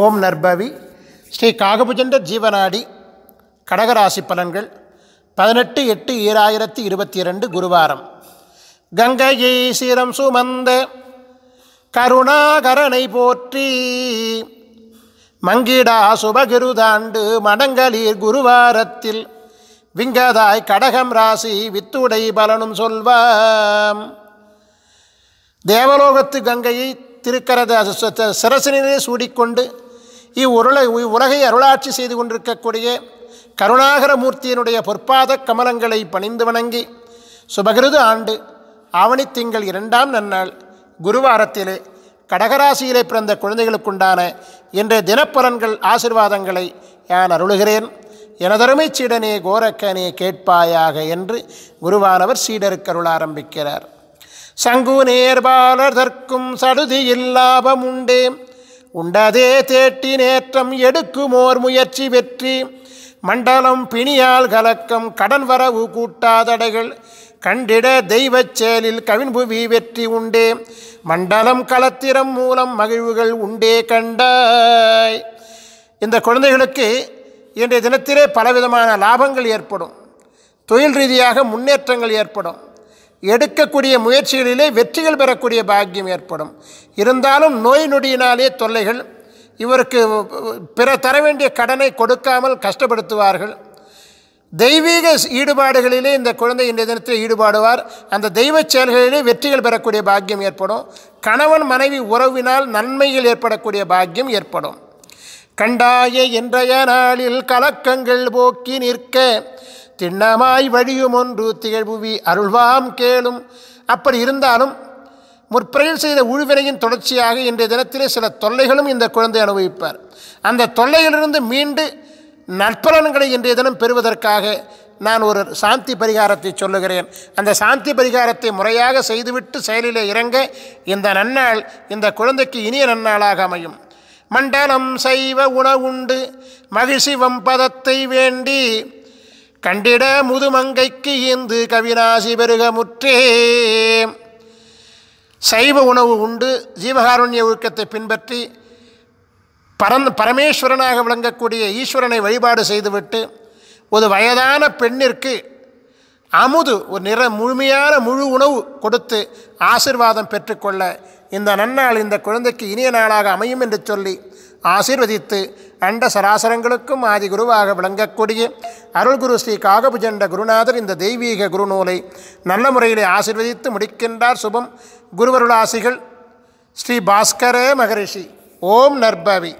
ஓம் நர்பவி ஸ்ரீ காகபுஜண்ட ஜீவநாடி கடகராசி பலன்கள் பதினெட்டு எட்டு ஈராயிரத்தி இருபத்தி இரண்டு குருவாரம் கங்கையை சீரம் சுமந்த கருணாகரனை போற்றி மங்கிடா சுபகிருதாண்டு மடங்களீர் குருவாரத்தில் விங்கதாய் கடகம் ராசி வித்துடை பலனும் சொல்வாம் தேவலோகத்து கங்கையை திருக்கரத சிரசினிலே சூடிக்கொண்டு இவ்வுருளை உலகை அருளாட்சி செய்து கொண்டிருக்கக்கூடிய கருணாகரமூர்த்தியினுடைய பொற்பாத கமலங்களை பணிந்து வணங்கி சுபகிருது ஆண்டு ஆவணி திங்கள் இரண்டாம் நன்னாள் குருவாரத்திலே கடகராசியிலே பிறந்த குழந்தைகளுக்குண்டான இன்றைய தினப்பலன்கள் ஆசிர்வாதங்களை நான் அருளுகிறேன் எனதருமை சீடனே கோரக்கனே கேட்பாயாக என்று குருவானவர் சீடருக்கருள் ஆரம்பிக்கிறார் சங்கு தற்கும் சடுதியில் இல்லாபமுண்டேம் உண்டதே தேட்டி நேற்றம் எடுக்குமோர் முயற்சி வெற்றி மண்டலம் பிணியால் கலக்கம் கடன் வரவு கூட்டாதடைகள் கண்டிட தெய்வச் செயலில் கவின்புவி வெற்றி உண்டே மண்டலம் களத்திரம் மூலம் மகிழ்வுகள் உண்டே கண்டாய் இந்த குழந்தைகளுக்கு இன்றைய தினத்திலே பலவிதமான லாபங்கள் ஏற்படும் தொழில் ரீதியாக முன்னேற்றங்கள் ஏற்படும் எடுக்கக்கூடிய முயற்சிகளிலே வெற்றிகள் பெறக்கூடிய பாக்கியம் ஏற்படும் இருந்தாலும் நோய் நொடியினாலே தொல்லைகள் இவருக்கு பிற தர வேண்டிய கடனை கொடுக்காமல் கஷ்டப்படுத்துவார்கள் தெய்வீக ஈடுபாடுகளிலே இந்த குழந்தை இன்றைய தினத்தில் ஈடுபாடுவார் அந்த தெய்வ செயல்களிலே வெற்றிகள் பெறக்கூடிய பாக்கியம் ஏற்படும் கணவன் மனைவி உறவினால் நன்மைகள் ஏற்படக்கூடிய பாக்கியம் ஏற்படும் கண்டாய இன்றைய நாளில் கலக்கங்கள் போக்கி நிற்க திண்ணமாய் வழியும் ஒன்று திகழ்புவி அருள்வாம் கேளும் அப்படி இருந்தாலும் முற்பிறையில் செய்த உழுவினையின் தொடர்ச்சியாக இன்றைய தினத்திலே சில தொல்லைகளும் இந்த குழந்தை அனுபவிப்பார் அந்த தொல்லையிலிருந்து மீண்டு நற்பலன்களை இன்றைய தினம் பெறுவதற்காக நான் ஒரு சாந்தி பரிகாரத்தை சொல்லுகிறேன் அந்த சாந்தி பரிகாரத்தை முறையாக செய்துவிட்டு செயலிலே இறங்க இந்த நன்னாள் இந்த குழந்தைக்கு இனிய நன்னாளாக அமையும் மண்டலம் செய்வ உணவுண்டு மகிழ்ச்சி பதத்தை வேண்டி கண்டிட முதுமங்கைக்கு இந்து கவிநாசி பெருக முற்றே சைவ உணவு உண்டு ஜீவகாருண்ய ஒழுக்கத்தை பின்பற்றி பரந் பரமேஸ்வரனாக விளங்கக்கூடிய ஈஸ்வரனை வழிபாடு செய்துவிட்டு ஒரு வயதான பெண்ணிற்கு அமுது ஒரு நிற முழுமையான முழு உணவு கொடுத்து ஆசிர்வாதம் பெற்றுக்கொள்ள இந்த நன்னாள் இந்த குழந்தைக்கு இனிய நாளாக அமையும் என்று சொல்லி ஆசீர்வதித்து அண்ட சராசரங்களுக்கும் ஆதி குருவாக விளங்கக்கூடிய அருள்குரு ஸ்ரீ காகபுஜண்ட குருநாதர் இந்த தெய்வீக குருநூலை நல்ல முறையிலே ஆசிர்வதித்து முடிக்கின்றார் சுபம் குருவருளாசிகள் ஸ்ரீ பாஸ்கரே மகரிஷி ஓம் நர்பவி